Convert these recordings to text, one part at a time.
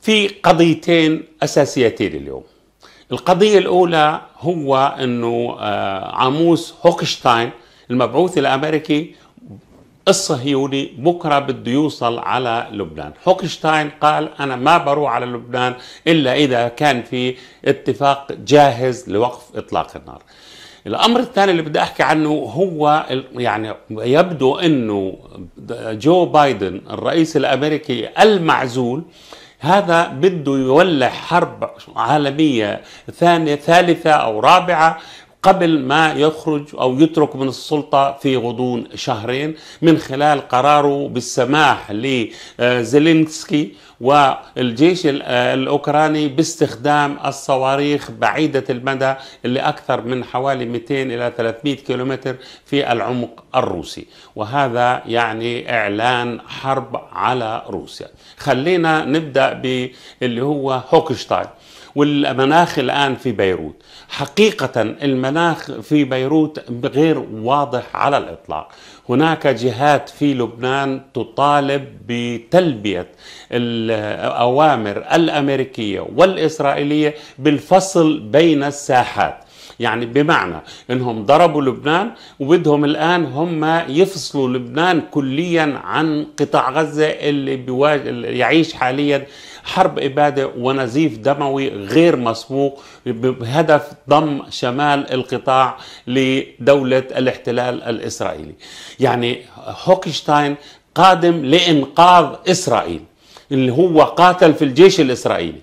في قضيتين اساسيتين اليوم القضية الأولى هو أنه آه، عاموس هوكشتاين المبعوث الأمريكي الصهيوني بكرة بده يوصل على لبنان هوكشتاين قال أنا ما بروح على لبنان إلا إذا كان في اتفاق جاهز لوقف إطلاق النار الامر الثاني اللي بدي احكي عنه هو يعني يبدو انه جو بايدن الرئيس الامريكي المعزول آه هذا بده يولع حرب عالمية ثانية ثالثة أو رابعة قبل ما يخرج أو يترك من السلطة في غضون شهرين من خلال قراره بالسماح لزيلينسكي والجيش الاوكراني باستخدام الصواريخ بعيده المدى اللي اكثر من حوالي 200 الى 300 كيلومتر في العمق الروسي وهذا يعني اعلان حرب على روسيا خلينا نبدا باللي هو هوكشتاين والمناخ الآن في بيروت حقيقة المناخ في بيروت غير واضح على الإطلاق هناك جهات في لبنان تطالب بتلبية الأوامر الأمريكية والإسرائيلية بالفصل بين الساحات يعني بمعنى انهم ضربوا لبنان وبدهم الان هم يفصلوا لبنان كليا عن قطاع غزه اللي بيواجه اللي يعيش حاليا حرب اباده ونزيف دموي غير مسبوق بهدف ضم شمال القطاع لدوله الاحتلال الاسرائيلي. يعني هوكشتاين قادم لانقاذ اسرائيل اللي هو قاتل في الجيش الاسرائيلي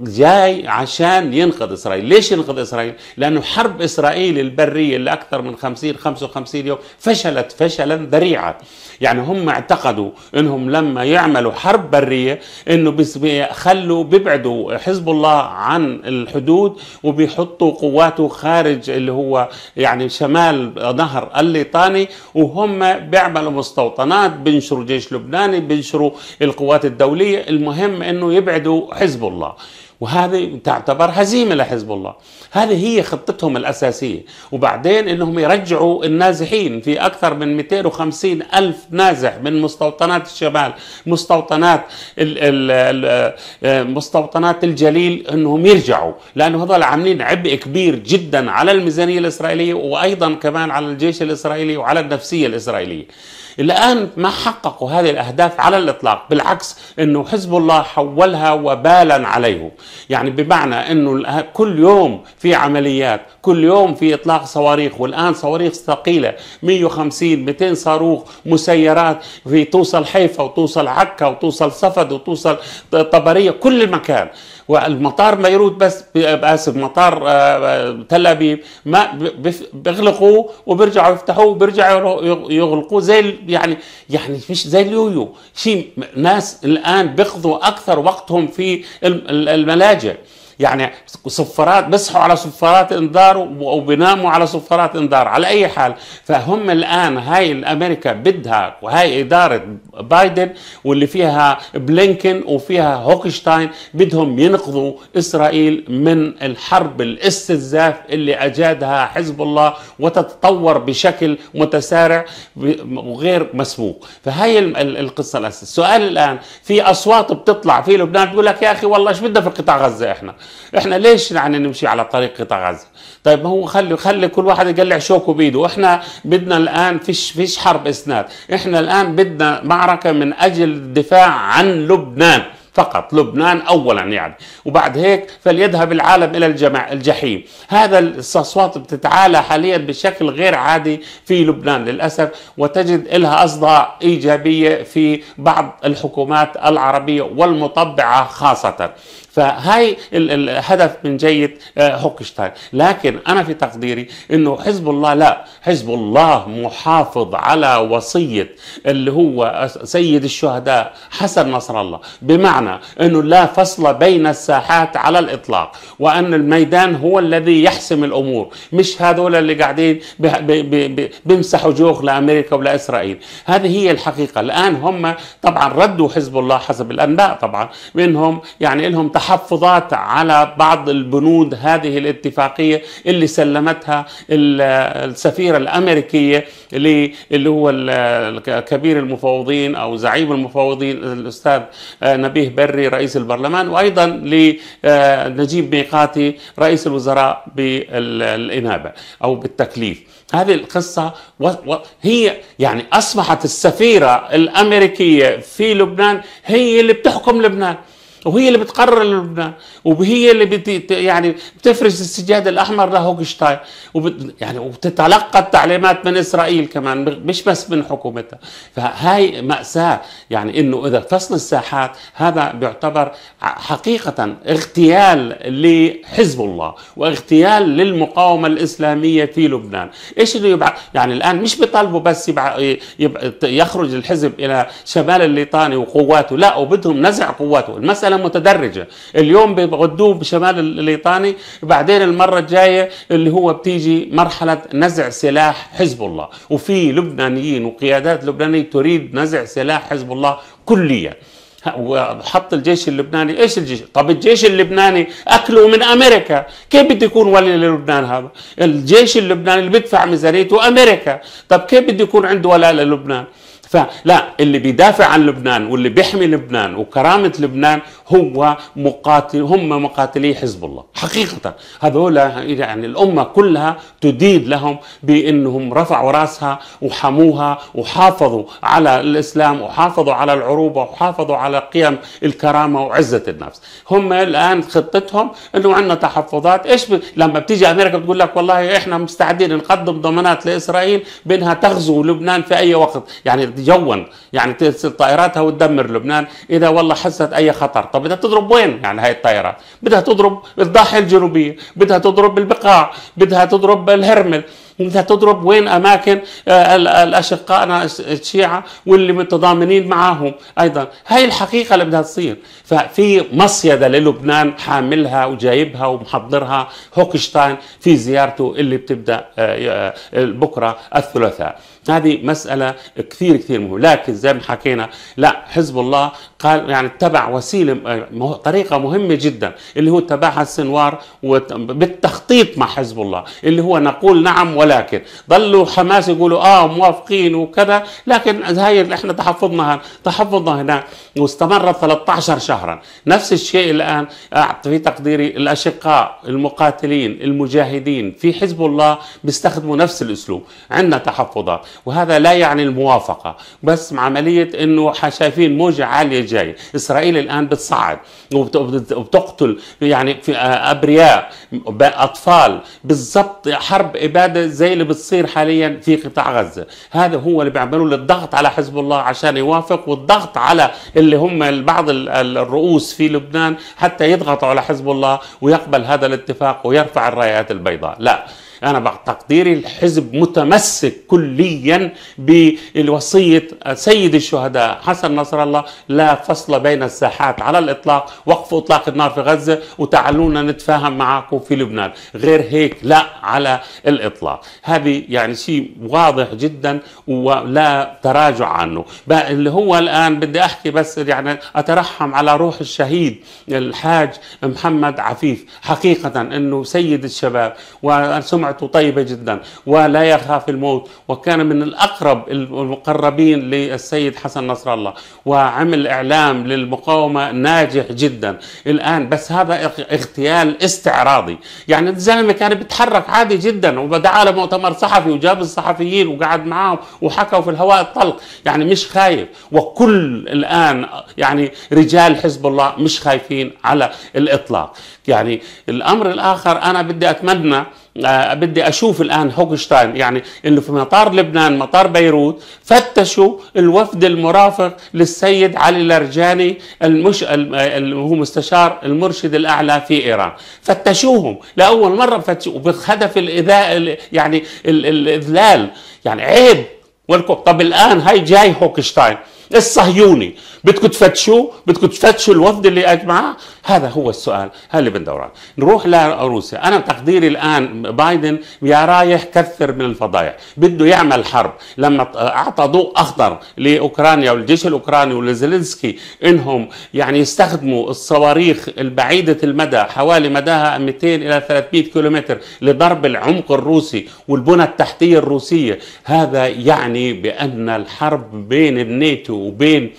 جاي عشان ينقذ إسرائيل ليش ينقذ إسرائيل؟ لأنه حرب إسرائيل البرية اللي أكثر من 50 55 يوم فشلت فشلا ذريعا يعني هم اعتقدوا أنهم لما يعملوا حرب برية أنه بيخلوا بيبعدوا حزب الله عن الحدود وبيحطوا قواته خارج اللي هو يعني شمال نهر الليطاني وهم بيعملوا مستوطنات بينشروا جيش لبناني بينشروا القوات الدولية المهم أنه يبعدوا حزب الله وهذه تعتبر هزيمه لحزب الله هذه هي خطتهم الاساسيه وبعدين انهم يرجعوا النازحين في اكثر من 250 الف نازح من مستوطنات الشمال مستوطنات الـ الـ آه، مستوطنات الجليل انهم يرجعوا لانه هذول عاملين عبء كبير جدا على الميزانيه الاسرائيليه وايضا كمان على الجيش الاسرائيلي وعلى النفسيه الاسرائيليه الآن ما حققوا هذه الأهداف على الإطلاق بالعكس أنه حزب الله حولها وبالا عليه يعني بمعنى أنه كل يوم في عمليات كل يوم في إطلاق صواريخ والآن صواريخ ثقيلة 150 200 صاروخ مسيرات في توصل حيفا وتوصل عكا وتوصل صفد وتوصل طبرية كل المكان والمطار بيروت بس اسف مطار آه، آه، تل ابيب ما بيغلقوا وبيرجعوا يفتحوه وبيرجعوا يغلقوه زي يعني يعني مش زي اليويو شيء ناس الان بيقضوا اكثر وقتهم في الملاجئ يعني صفارات بيصحوا على صفارات انذار وبيناموا على صفارات انذار على اي حال فهم الان هاي الامريكا بدها وهاي اداره بايدن واللي فيها بلينكن وفيها هوكشتاين بدهم ينقذوا اسرائيل من الحرب الاستنزاف اللي اجادها حزب الله وتتطور بشكل متسارع وغير مسبوق فهي القصه الاساسيه السؤال الان في اصوات بتطلع في لبنان بتقول لك يا اخي والله ايش بدنا في قطاع غزه احنا احنا ليش يعني نمشي على طريق قطاع غزه طيب هو خلي خلي كل واحد يقلع شوكه بايده احنا بدنا الان فيش فيش حرب اسناد احنا الان بدنا معركه من اجل الدفاع عن لبنان فقط لبنان اولا يعني وبعد هيك فليذهب العالم الى الجمع الجحيم هذا الاصوات بتتعالى حاليا بشكل غير عادي في لبنان للاسف وتجد لها اصداء ايجابيه في بعض الحكومات العربيه والمطبعه خاصه فهي الهدف من جيد آه، هوكشتاين لكن انا في تقديري انه حزب الله لا حزب الله محافظ على وصيه اللي هو سيد الشهداء حسن نصر الله بمعنى بمعنى انه لا فصل بين الساحات على الاطلاق وان الميدان هو الذي يحسم الامور مش هذول اللي قاعدين بيمسحوا جوخ لامريكا ولا اسرائيل هذه هي الحقيقه الان هم طبعا ردوا حزب الله حسب الانباء طبعا بانهم يعني لهم تحفظات على بعض البنود هذه الاتفاقيه اللي سلمتها السفيره الامريكيه اللي هو كبير المفوضين او زعيم المفوضين الاستاذ نبيه بري رئيس البرلمان وايضا لنجيب ميقاتي رئيس الوزراء بالانابه او بالتكليف هذه القصه و... و... هي يعني اصبحت السفيره الامريكيه في لبنان هي اللي بتحكم لبنان وهي اللي بتقرر لبنان وهي اللي بت يعني بتفرز السجاد الاحمر لهوكشتاين وبت يعني وبتتلقى التعليمات من اسرائيل كمان مش بس من حكومتها فهاي ماساه يعني انه اذا فصل الساحات هذا بيعتبر حقيقه اغتيال لحزب الله واغتيال للمقاومه الاسلاميه في لبنان ايش اللي يبع... يعني الان مش بيطالبوا بس يبع... يبع... يخرج الحزب الى شمال الليطاني وقواته لا وبدهم نزع قواته المساله لانها متدرجه اليوم بيغدوه بشمال الليطاني بعدين المره الجايه اللي هو بتيجي مرحله نزع سلاح حزب الله وفي لبنانيين وقيادات لبنانيه تريد نزع سلاح حزب الله كليا وحط الجيش اللبناني ايش الجيش طب الجيش اللبناني اكله من امريكا كيف بده يكون ولي للبنان هذا الجيش اللبناني اللي بيدفع ميزانيته امريكا طب كيف بده يكون عنده ولاء للبنان فلا اللي بيدافع عن لبنان واللي بيحمي لبنان وكرامة لبنان هو مقاتل هم مقاتلي حزب الله حقيقة هذول يعني الأمة كلها تدين لهم بأنهم رفعوا رأسها وحموها وحافظوا على الإسلام وحافظوا على العروبة وحافظوا على قيم الكرامة وعزة النفس هم الآن خطتهم أنه عندنا تحفظات إيش ب... لما بتيجي أمريكا بتقول لك والله إحنا مستعدين نقدم ضمانات لإسرائيل بأنها تغزو لبنان في أي وقت يعني جوا يعني ترسل طائراتها وتدمر لبنان إذا والله حست أي خطر طب بدها تضرب وين يعني هاي الطائرات بدها تضرب الضاحيه الجنوبيه بدها تضرب البقاع بدها تضرب الهرمل وبدها تضرب وين اماكن آه، اشقائنا الشيعه واللي متضامنين معاهم ايضا هاي الحقيقه اللي بدها تصير ففي مصيده للبنان حاملها وجايبها ومحضرها هوكشتاين في زيارته اللي بتبدا آه، آه، بكره الثلاثاء هذه مسألة كثير كثير مهمة لكن زي ما حكينا لا حزب الله قال يعني اتبع وسيلة طريقة مهمة جدا اللي هو اتبعها السنوار بالتخطيط مع حزب الله اللي هو نقول نعم ولكن ظلوا حماس يقولوا اه موافقين وكذا لكن هاي احنا تحفظنا تحفظنا هناك واستمرت 13 شهرا نفس الشيء الان في تقديري الاشقاء المقاتلين المجاهدين في حزب الله بيستخدموا نفس الاسلوب عندنا تحفظات وهذا لا يعني الموافقه بس مع عمليه انه شايفين موجه عاليه جايه اسرائيل الان بتصعد وبتقتل يعني في ابرياء اطفال بالضبط حرب اباده زي اللي بتصير حاليا في قطاع غزه هذا هو اللي بيعملوا للضغط على حزب الله عشان يوافق والضغط على اللي هم بعض الرؤوس في لبنان حتى يضغطوا على حزب الله ويقبل هذا الاتفاق ويرفع الرايات البيضاء لا أنا بعد تقديري الحزب متمسك كليا بوصية سيد الشهداء حسن نصر الله لا فصل بين الساحات على الإطلاق وقف إطلاق النار في غزة وتعالونا نتفاهم معكم في لبنان غير هيك لا على الإطلاق هذه يعني شيء واضح جدا ولا تراجع عنه اللي هو الآن بدي أحكي بس يعني أترحم على روح الشهيد الحاج محمد عفيف حقيقة أنه سيد الشباب وسمعته حياته طيبة جدا ولا يخاف الموت وكان من الأقرب المقربين للسيد حسن نصر الله وعمل إعلام للمقاومة ناجح جدا الآن بس هذا اغتيال استعراضي يعني الزلمة كان بيتحرك عادي جدا ودعا لمؤتمر صحفي وجاب الصحفيين وقعد معاهم وحكوا في الهواء الطلق يعني مش خايف وكل الآن يعني رجال حزب الله مش خايفين على الإطلاق يعني الامر الاخر انا بدي اتمنى آه، بدي اشوف الان هوكشتاين يعني انه في مطار لبنان مطار بيروت فتشوا الوفد المرافق للسيد علي الارجاني المش هو مستشار المرشد الاعلى في ايران فتشوهم لاول مره فتشوا بهدف الاذاء يعني الاذلال يعني عيب طب الان هاي جاي هوكشتاين الصهيوني بدكم تفتشوا بدكم تفتشوا الوفد اللي قاعد معاه هذا هو السؤال هل اللي بندور عليه نروح لروسيا انا تقديري الان بايدن يا رايح كثر من الفضايح بده يعمل حرب لما اعطى ضوء اخضر لاوكرانيا والجيش الاوكراني ولزلينسكي انهم يعني يستخدموا الصواريخ البعيده المدى حوالي مداها 200 الى 300 كيلومتر لضرب العمق الروسي والبنى التحتيه الروسيه هذا يعني بان الحرب بين الناتو وبين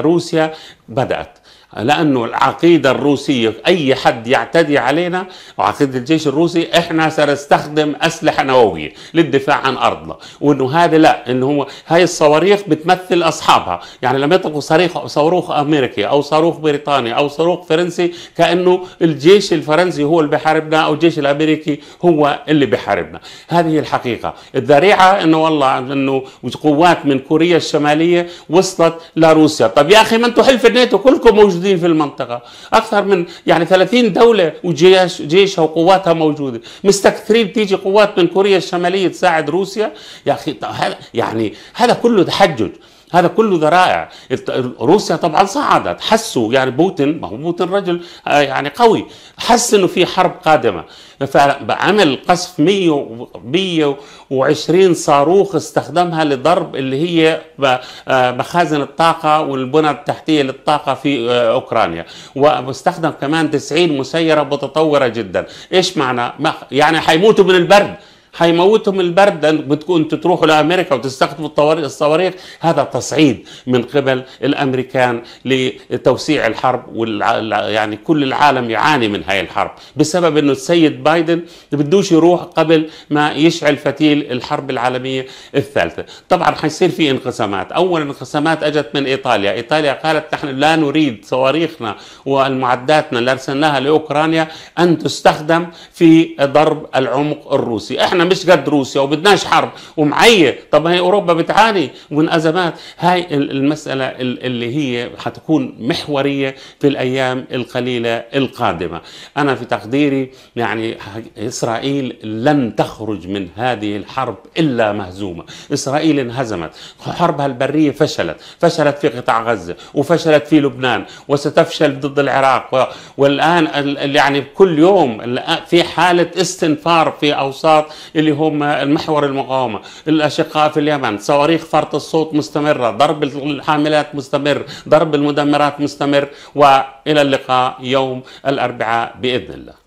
روسيا بدأت لانه العقيده الروسيه اي حد يعتدي علينا وعقيده الجيش الروسي احنا سنستخدم اسلحه نوويه للدفاع عن ارضنا وانه هذا لا انه هو هاي الصواريخ بتمثل اصحابها يعني لما يطلقوا صاروخ صاروخ امريكي او صاروخ بريطاني او صاروخ فرنسي كانه الجيش الفرنسي هو اللي بحاربنا او الجيش الامريكي هو اللي بحاربنا هذه الحقيقه الذريعه انه والله انه قوات من كوريا الشماليه وصلت لروسيا طب يا اخي ما انتم حلف الناتو كلكم موجودين موجودين في المنطقه اكثر من يعني 30 دوله وجيش جيشها وقواتها موجوده مستكثرين تيجي قوات من كوريا الشماليه تساعد روسيا يا اخي يعني هذا كله تحجج هذا كله ذرائع روسيا طبعا صعدت حسوا يعني بوتين ما هو بوتين رجل آه، يعني قوي حس انه في حرب قادمه فعمل قصف 100 120 صاروخ استخدمها لضرب اللي هي آه، مخازن الطاقه والبنى التحتيه للطاقه في آه، اوكرانيا واستخدم كمان 90 مسيره متطوره جدا ايش معنى يعني حيموتوا من البرد هيموتهم البرد بتكون تروحوا لامريكا وتستخدموا الصواريخ هذا تصعيد من قبل الامريكان لتوسيع الحرب والع... يعني كل العالم يعاني من هاي الحرب بسبب انه السيد بايدن بدوش يروح قبل ما يشعل فتيل الحرب العالميه الثالثه طبعا حيصير في انقسامات اول انقسامات اجت من ايطاليا ايطاليا قالت نحن لا نريد صواريخنا والمعداتنا اللي ارسلناها لاوكرانيا ان تستخدم في ضرب العمق الروسي احنا مش قد روسيا وبدناش حرب ومعيه طب ما هي اوروبا بتعاني من ازمات هاي المساله اللي هي حتكون محوريه في الايام القليله القادمه انا في تقديري يعني اسرائيل لن تخرج من هذه الحرب الا مهزومه اسرائيل انهزمت حربها البريه فشلت فشلت في قطاع غزه وفشلت في لبنان وستفشل ضد العراق والان يعني كل يوم في حاله استنفار في اوساط اللي هم المحور المقاومه الاشقاء في اليمن صواريخ فرط الصوت مستمره ضرب الحاملات مستمر ضرب المدمرات مستمر والى اللقاء يوم الاربعاء باذن الله